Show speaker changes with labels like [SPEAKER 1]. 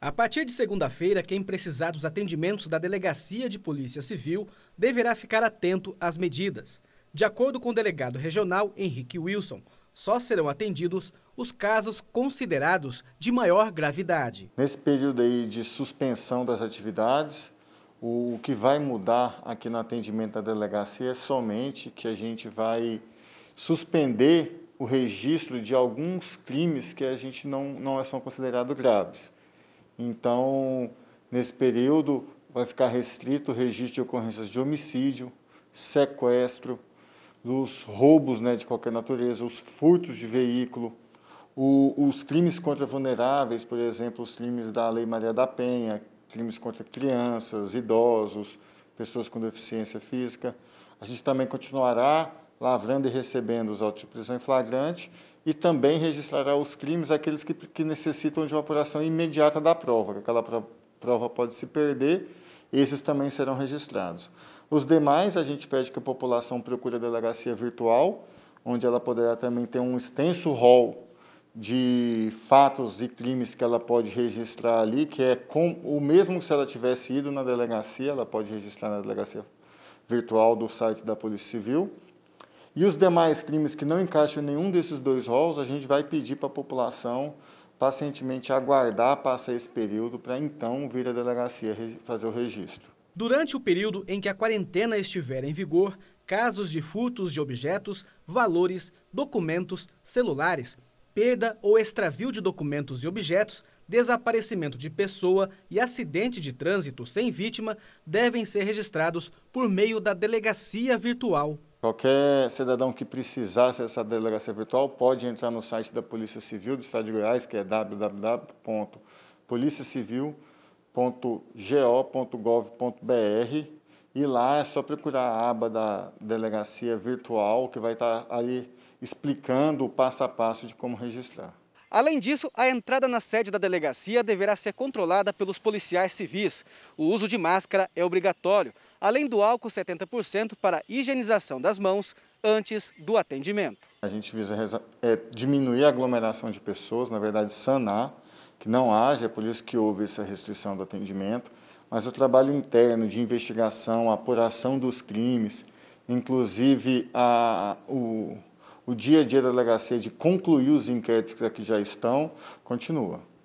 [SPEAKER 1] A partir de segunda-feira, quem precisar dos atendimentos da Delegacia de Polícia Civil deverá ficar atento às medidas. De acordo com o delegado regional Henrique Wilson, só serão atendidos os casos considerados de maior gravidade.
[SPEAKER 2] Nesse período aí de suspensão das atividades, o que vai mudar aqui no atendimento da delegacia é somente que a gente vai suspender o registro de alguns crimes que a gente não, não são considerados graves. Então, nesse período, vai ficar restrito o registro de ocorrências de homicídio, sequestro, dos roubos né, de qualquer natureza, os furtos de veículo, o, os crimes contra vulneráveis, por exemplo, os crimes da Lei Maria da Penha, crimes contra crianças, idosos, pessoas com deficiência física. A gente também continuará lavrando e recebendo os autos de prisão em flagrante e também registrará os crimes aqueles que, que necessitam de uma apuração imediata da prova, que aquela prova pode se perder, esses também serão registrados. Os demais, a gente pede que a população procure a delegacia virtual, onde ela poderá também ter um extenso rol de fatos e crimes que ela pode registrar ali, que é com o mesmo se ela tivesse ido na delegacia, ela pode registrar na delegacia virtual do site da Polícia Civil. E os demais crimes que não encaixam em nenhum desses dois rolos, a gente vai pedir para a população pacientemente aguardar passar esse período para então vir à delegacia fazer o registro.
[SPEAKER 1] Durante o período em que a quarentena estiver em vigor, casos de furtos de objetos, valores, documentos, celulares, perda ou extravio de documentos e objetos, desaparecimento de pessoa e acidente de trânsito sem vítima devem ser registrados por meio da delegacia virtual
[SPEAKER 2] Qualquer cidadão que precisasse dessa delegacia virtual pode entrar no site da Polícia Civil do Estado de Goiás, que é www.policiacivil.go.gov.br e lá é só procurar a aba da delegacia virtual, que vai estar ali explicando o passo a passo de como registrar. Além disso, a entrada na sede da delegacia deverá ser
[SPEAKER 1] controlada pelos policiais civis. O uso de máscara é obrigatório, além do álcool
[SPEAKER 2] 70% para higienização das mãos antes do atendimento. A gente visa é, diminuir a aglomeração de pessoas, na verdade sanar, que não haja, é por isso que houve essa restrição do atendimento, mas o trabalho interno de investigação, apuração dos crimes, inclusive a, o, o dia a dia da delegacia de concluir os inquéritos que aqui já estão, continua.